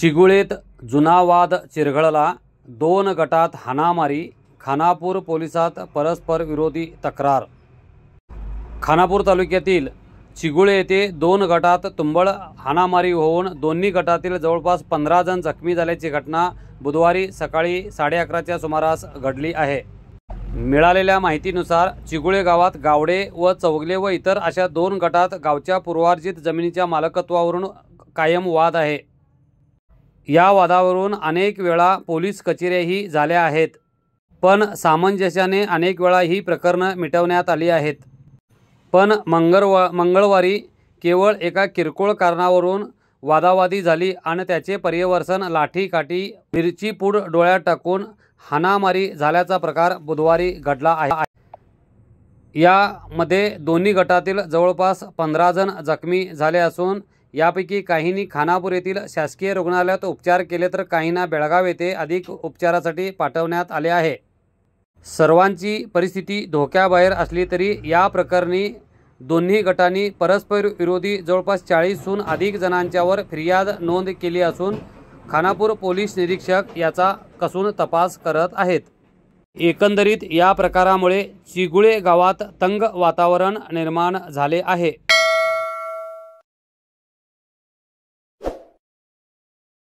चिगुळेत जुनावाद चिरघळला दोन गटात हाणामारी खानापूर पोलिसात परस्पर विरोधी तक्रार खानापूर तालुक्यातील चिगुळे येथे दोन गटात तुंबळ हाणामारी होऊन दोन्ही गटातील जवळपास पंधरा जण जखमी झाल्याची घटना बुधवारी सकाळी साडे अकराच्या सुमारास घडली आहे मिळालेल्या माहितीनुसार चिगुळे गावात गावडे व चौगले व इतर अशा दोन गटात गावच्या पूर्वार्जित जमिनीच्या मालकत्वावरून कायम वाद आहे या वादावरून अनेक वेळा पोलीस कचेऱ्याही झाल्या आहेत पण सामंजस्याने अनेक वेळा ही प्रकरणं मिटवण्यात आली आहेत पण मंगळवा मंगळवारी केवळ एका किरकोळ कारणावरून वादावादी झाली आणि त्याचे पर्यवर्सन लाठीकाठी मिरचीपूड डोळ्यात टाकून हानामारी झाल्याचा प्रकार बुधवारी घडला आहे यामध्ये दोन्ही गटातील जवळपास पंधरा जण जखमी झाले असून यापैकी काहींनी खानापूर येथील शासकीय रुग्णालयात उपचार केले तर काहींना बेळगाव येथे अधिक उपचारासाठी पाठवण्यात आले आहे सर्वांची परिस्थिती धोक्याबाहेर असली तरी या प्रकरणी दोन्ही गटांनी परस्पर विरोधी जवळपास चाळीसहून अधिक जणांच्यावर फिर्याद नोंद केली असून खानापूर पोलीस निरीक्षक याचा कसून तपास करत आहेत एकंदरीत या प्रकारामुळे चिगुळे गावात तंग वातावरण निर्माण झाले आहे